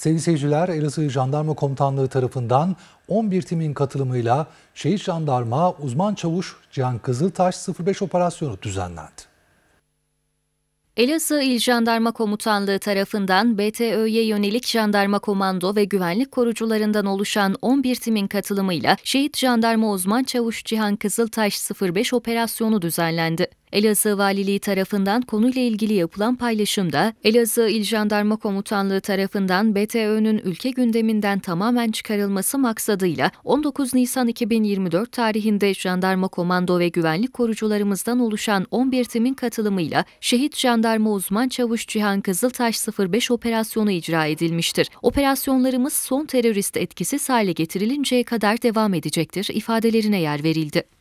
Sevgili seyirciler, Elazığ Jandarma Komutanlığı tarafından 11 timin katılımıyla Şehit Jandarma Uzman Çavuş Cihan Kızıltaş 05 operasyonu düzenlendi. Elazığ İl Jandarma Komutanlığı tarafından BTÖ'ye yönelik jandarma komando ve güvenlik korucularından oluşan 11 timin katılımıyla Şehit Jandarma Uzman Çavuş Cihan Kızıltaş 05 operasyonu düzenlendi. Elazığ Valiliği tarafından konuyla ilgili yapılan paylaşımda Elazığ İl Jandarma Komutanlığı tarafından BTÖ'nün ülke gündeminden tamamen çıkarılması maksadıyla 19 Nisan 2024 tarihinde jandarma komando ve güvenlik korucularımızdan oluşan 11 timin katılımıyla şehit jandarma uzman çavuş Cihan Kızıltaş 05 operasyonu icra edilmiştir. Operasyonlarımız son terörist etkisiz hale getirilinceye kadar devam edecektir ifadelerine yer verildi.